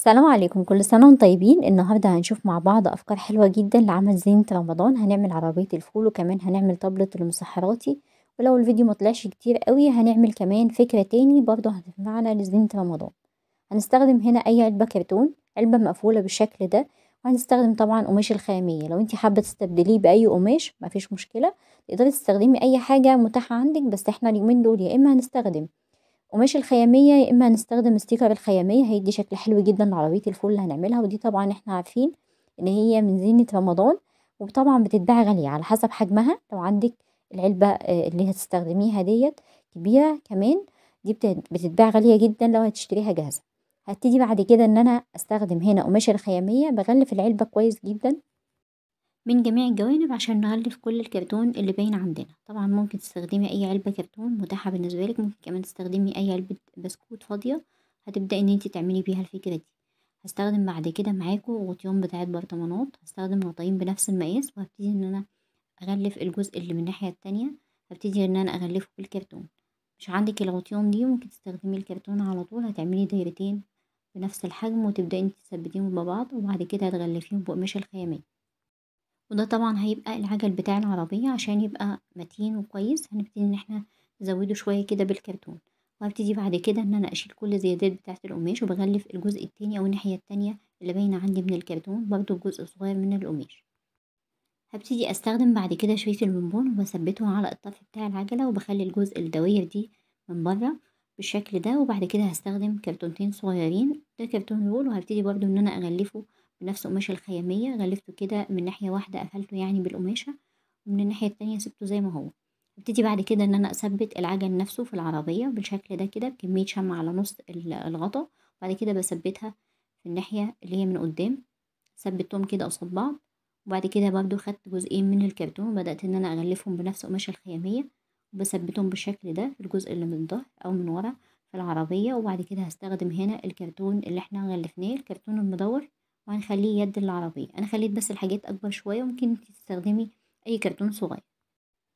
السلام عليكم كل سنة وانتم طيبين النهاردة هنشوف مع بعض أفكار حلوة جدا لعمل زينة رمضان هنعمل عربية الفول وكمان هنعمل طبلة المسحراتي ولو الفيديو مطلعش كتير قوي هنعمل كمان فكرة تاني برضه هتنفعنا لزينة رمضان هنستخدم هنا أي علبة كرتون علبة مقفولة بالشكل ده وهنستخدم طبعا قماش الخامية لو انت حابة تستبدليه بأي قماش مفيش مشكلة تقدري تستخدمي أي حاجة متاحة عندك بس احنا اليومين دول يا إما هنستخدم قماش الخيامية يا اما هنستخدم ستيكر الخيامية هيدي شكل حلو جدا لعربية الفول اللي هنعملها ودي طبعا احنا عارفين ان هي من زينة رمضان وطبعا بتتباع غالية على حسب حجمها لو عندك العلبة آه، اللي هتستخدميها ديت كبيرة كمان دي بتتباع غالية جدا لو هتشتريها جاهزة هبتدي بعد كده ان انا استخدم هنا قماش الخيامية بغلف العلبة كويس جدا من جميع الجوانب عشان نغلف كل الكرتون اللي باين عندنا، طبعا ممكن تستخدمي أي علبة كرتون متاحة بالنسبة لك ممكن كمان تستخدمي أي علبة بسكوت فاضية هتبدأي إن انتي تعملي بيها الفكرة دي، هستخدم بعد كده معاكو غطيان بتاعت برطمانات هستخدم غطيين بنفس المقاس وهبتدي إن أنا أغلف الجزء اللي من الناحية التانية هبتدي إن أنا أغلفه بالكرتون، مش عندك الغطيان دي ممكن تستخدمي الكرتون على طول هتعملي دايرتين بنفس الحجم وتبدأي انت انتي تثبتيهم ببعض وبعد كده هتغلفيهم بقماش الخيامات. وده طبعا هيبقى العجل بتاع العربية عشان يبقى متين وكويس هنبتدي ان احنا نزوده شوية كده بالكرتون وهبتدي بعد كده ان انا اشيل كل زيادات بتاعة القماش وبغلف الجزء التاني او الناحية التانية اللي باينة عندي من الكرتون برضو بجزء صغير من القماش هبتدي استخدم بعد كده شريط البونبون وبثبته على الطرف بتاع العجلة وبخلي الجزء الدوائر دي من بره بالشكل ده وبعد كده هستخدم كرتونتين صغيرين ده كرتون رول وهبتدي برضو ان انا اغلفه بنفس قماش الخيامية غلفته كده من ناحية واحدة قفلته يعني بالقماشة ومن الناحية التانية سبته زي ما هو ابتدي بعد كده إن أنا أثبت العجل نفسه في العربية بالشكل ده كده بكمية شمع على نص الغطا وبعد كده بثبتها في الناحية اللي هي من قدام ثبتهم كده قصاد بعض وبعد كده برضو خدت جزئين من الكرتون وبدأت إن أنا أغلفهم بنفس قماشة الخيامية وبثبتهم بالشكل ده في الجزء اللي من الظهر أو من ورا في العربية وبعد كده هستخدم هنا الكرتون اللي احنا غلفناه الكرتون المدور وهنخليه يد العربية أنا خليت بس الحاجات أكبر شوية وممكن تستخدمي أي كرتون صغير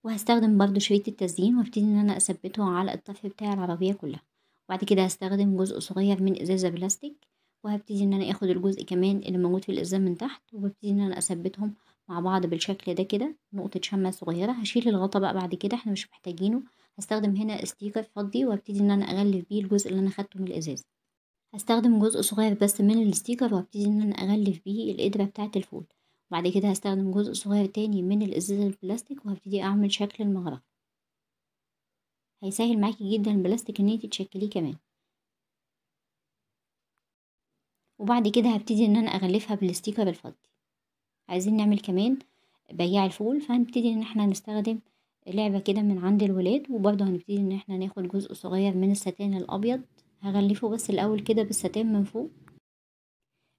وهستخدم برضو شريط التزيين وابتدي إن أنا أثبته على الطرف بتاع العربية كلها وبعد كده هستخدم جزء صغير من إزازة بلاستيك وهبتدي إن أنا آخد الجزء كمان اللي موجود في الإزازة من تحت وببتدي إن أنا أثبتهم مع بعض بالشكل ده كده نقطة شمع صغيرة هشيل الغطا بقى بعد كده احنا مش محتاجينه هستخدم هنا استيكر فضي وابتدي ان انا اغلف بيه الجزء اللي انا خدته من الازاز هستخدم جزء صغير بس من الستيكر وابتدي ان انا اغلف بيه القدرة بتاعة الفول وبعد كده هستخدم جزء صغير تاني من الازازة البلاستيك وهبتدي اعمل شكل المغرفة هيسهل معاكي جدا البلاستيك ان انتي تشكليه كمان وبعد كده هبتدي ان انا اغلفها بالستيكر الفضي عايزين نعمل كمان بياع الفول فهنبتدي ان احنا نستخدم لعبة كده من عند الولاد وبرضه هنبتدي ان احنا ناخد جزء صغير من الستان الابيض هغلفه بس الاول كده بالستان من فوق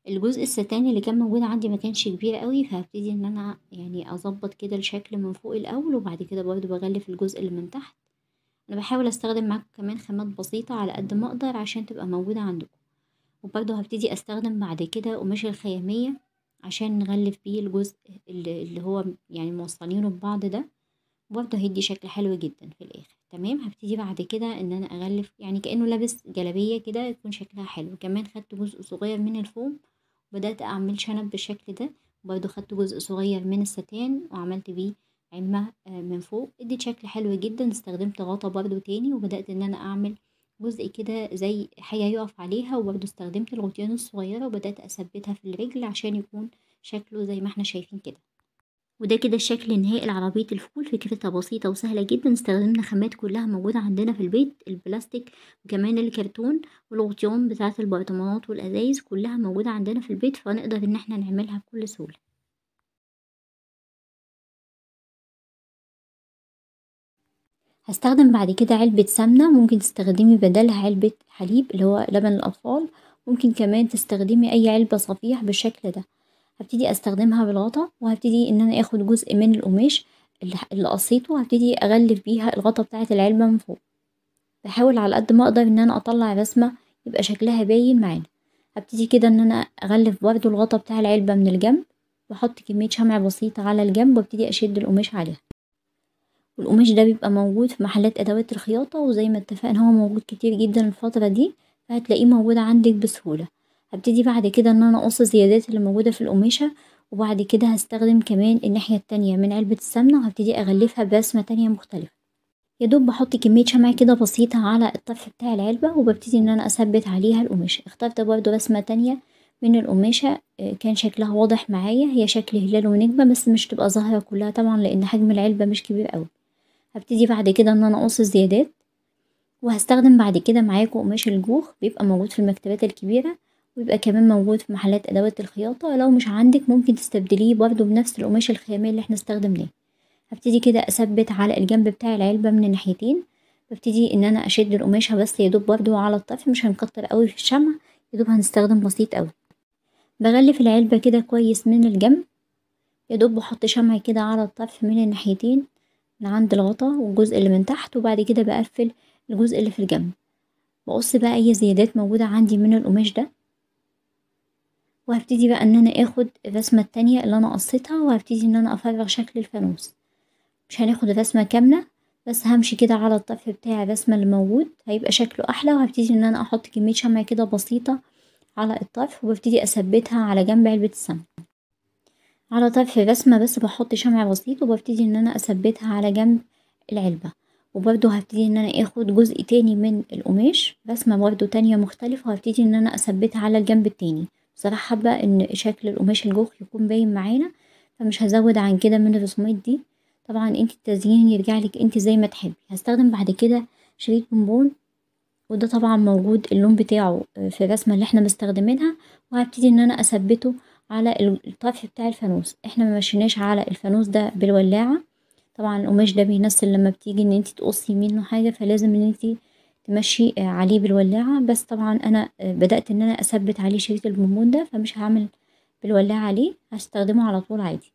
الجزء الستاني اللي كان موجود عندي ما كانش كبير قوي فهبتدي ان انا يعني اظبط كده الشكل من فوق الاول وبعد كده برضو بغلف الجزء اللي من تحت انا بحاول استخدم معاكم كمان خامات بسيطة على قد ما اقدر عشان تبقى موجودة عندكم وبرضو هبتدي استخدم بعد كده قماش الخيامية عشان نغلف بيه الجزء اللي هو يعني موصلينه ببعض ده برضه هيدي شكل حلو جدا في الاخر تمام هبتدي بعد كده ان انا اغلف يعني كانه لابس جلابيه كده يكون شكلها حلو كمان خدت جزء صغير من الفوم وبدات اعمل شنب بالشكل ده وبرضه خدت جزء صغير من الستان وعملت بيه عمة آه، من فوق اديت شكل حلو جدا استخدمت غطا برضه تاني وبدات ان انا اعمل جزء كده زي حاجة يقف عليها وبرضه استخدمت الغطيان الصغيرة وبدأت أثبتها في الرجل عشان يكون شكله زي ما احنا شايفين كده وده كده الشكل النهائي لعربية الفول فكرتها بسيطة وسهلة جدا استخدمنا خامات كلها موجودة عندنا في البيت البلاستيك وكمان الكرتون والغطيان بتاعة البرطمانات والأزايز كلها موجودة عندنا في البيت فنقدر إن احنا نعملها بكل سهولة هستخدم بعد كده علبة سمنة ممكن تستخدمي بدلها علبة حليب اللي هو لبن الأطفال ممكن كمان تستخدمي أي علبة صفيح بالشكل ده هبتدي استخدمها بالغطا وهبتدي ان انا اخد جزء من القماش اللي قصيته هبتدي اغلف بيها الغطا بتاعة العلبة من فوق بحاول على قد ما اقدر ان انا اطلع رسمه يبقى شكلها باين معانا هبتدي كده ان انا اغلف برضو الغطا بتاع العلبة من الجنب واحط كمية شمع بسيطة على الجنب وابتدي اشد القماش عليها والقماش ده بيبقى موجود في محلات ادوات الخياطة وزي ما اتفقنا هو موجود كتير جدا الفترة دي فهتلاقيه موجود عندك بسهولة هبتدي بعد كده ان انا اقص الزيادات اللي موجودة في القماشة وبعد كده هستخدم كمان الناحية التانية من علبة السمنة وهبتدي اغلفها برسمة تانية مختلفة يدوب بحط كمية شمع كده بسيطة على الطرف بتاع العلبة وببتدي ان انا اثبت عليها القماشة اخترت برده رسمة تانية من القماشة آه، كان شكلها واضح معايا هي شكل هلال ونجمة بس مش تبقى ظاهرة كلها طبعا لان حجم العلبة مش كبير قوي هبتدي بعد كده ان انا اقص الزيادات وهستخدم بعد كده معاكم قماش الجوخ بيبقى موجود في المكتبات الكبيرة ويبقى كمان موجود في محلات أدوات الخياطة لو مش عندك ممكن تستبدليه برضه بنفس القماش الخيامي اللي احنا استخدمناه هبتدي كده أثبت على الجنب بتاع العلبة من الناحيتين ببتدي إن أنا أشد القماشة بس دوب برضه على الطرف مش هنكتر قوي في الشمع دوب هنستخدم بسيط قوي بغلف العلبة كده كويس من الجنب دوب بحط شمع كده على الطرف من الناحيتين من عند الغطا والجزء اللي من تحت وبعد كده بقفل الجزء اللي في الجنب بقص بقى أي زيادات موجودة عندي من القماش ده وهبتدي بقى ان انا اخد الرسمة التانية اللي انا قصيتها وهبتدي ان انا افرغ شكل الفانوس مش هناخد الرسمة كاملة بس همشي كده على الطرف بتاع الرسمة اللي موجود هيبقى شكله احلى وهبتدي ان انا احط كمية شمع كده بسيطة على الطرف وببتدي اثبتها على جنب علبة السمنة على طرف الرسمة بس بحط شمع بسيط وببتدي ان انا اثبتها على جنب العلبة وبرده هبتدي ان انا اخد جزء تاني من القماش رسمة برده تانية مختلفة وهبتدي ان انا اثبتها على الجنب التاني بصراحة حابة إن شكل القماش الجوخ يكون باين معانا فمش هزود عن كده من الرسومات دي، طبعا انتي التزيين يرجعلك انتي زي ما تحبي، هستخدم بعد كده شريط بونبون وده طبعا موجود اللون بتاعه في الرسمة اللي احنا مستخدمينها وهبتدي إن أنا أثبته على الطرف بتاع الفانوس، احنا ممشيناش على الفانوس ده بالولاعة طبعا القماش ده بينسل لما بتيجي إن انتي تقصي منه حاجة فلازم إن انتي تمشي آه، عليه بالولاعة بس طبعا أنا آه، بدأت إن أنا أثبت عليه شريط البونبون ده فمش هعمل بالولاعة عليه هستخدمه على طول عادي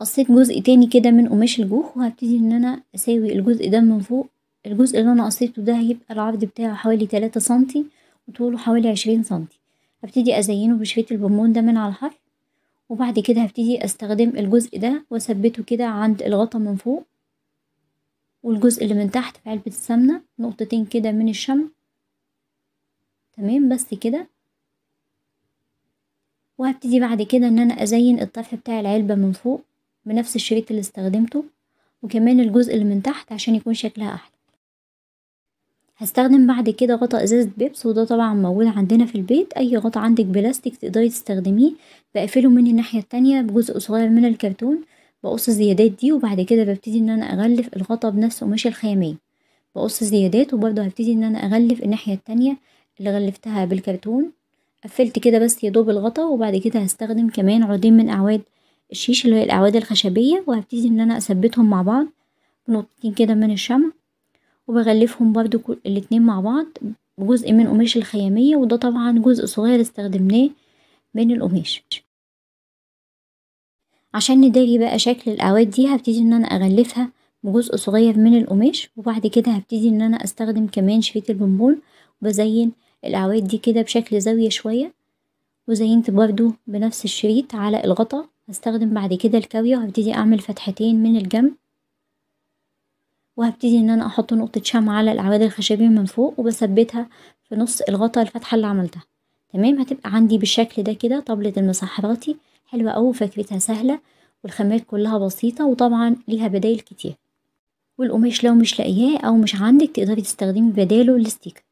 قصيت جزء تاني كده من قماش الجوخ وهبتدي إن أنا أساوي الجزء ده من فوق الجزء اللي أنا قصيته ده هيبقى العرض بتاعه حوالي تلاتة سنتي وطوله حوالي عشرين سنتي هبتدي أزينه بشريط البنبون ده من على الحرف وبعد كده هبتدي أستخدم الجزء ده وأثبته كده عند الغطا من فوق والجزء اللي من تحت في علبة السمنة نقطتين كده من الشمع تمام بس كده وهبتدي بعد كده ان انا ازين الطرف بتاع العلبة من فوق بنفس الشريط اللي استخدمته وكمان الجزء اللي من تحت عشان يكون شكلها احلى هستخدم بعد كده غطا ازازة بيبس وده طبعا موجود عندنا في البيت اي غطا عندك بلاستيك تقدري تستخدميه بقفله من الناحية التانية بجزء صغير من الكرتون بقص الزيادات دي وبعد كده ببتدي ان انا اغلف الغطا بنفس قماش الخيامية بقص الزيادات وبرده هبتدي ان انا اغلف الناحية التانية اللي غلفتها بالكرتون قفلت كده بس يدوب الغطا وبعد كده هستخدم كمان عودين من اعواد الشيش اللي هي الاعواد الخشبية وهبتدي ان انا اثبتهم مع بعض بنقطتين كده من الشمع وبغلفهم برضو الاتنين مع بعض بجزء من قماش الخيامية وده طبعا جزء صغير استخدمناه من القماش عشان نداري بقى شكل الأعواد دي هبتدي إن أنا أغلفها بجزء صغير من القماش وبعد كده هبتدي إن أنا أستخدم كمان شريط البنبون وبزين الأعواد دي كده بشكل زاوية شوية وزينت برضو بنفس الشريط على الغطا هستخدم بعد كده الكاوية وهبتدي أعمل فتحتين من الجنب وهبتدي إن أنا أحط نقطة شمع على الأعواد الخشبية من فوق وبثبتها في نص الغطا الفتحة اللي عملتها تمام هتبقى عندي بالشكل ده كده طبلة المسحراتي حلوة أوي وفكرتها سهلة والخامات كلها بسيطة وطبعا ليها بدايل كتير والقماش لو مش لاقياه أو مش عندك تقدري تستخدمي بداله الستيكر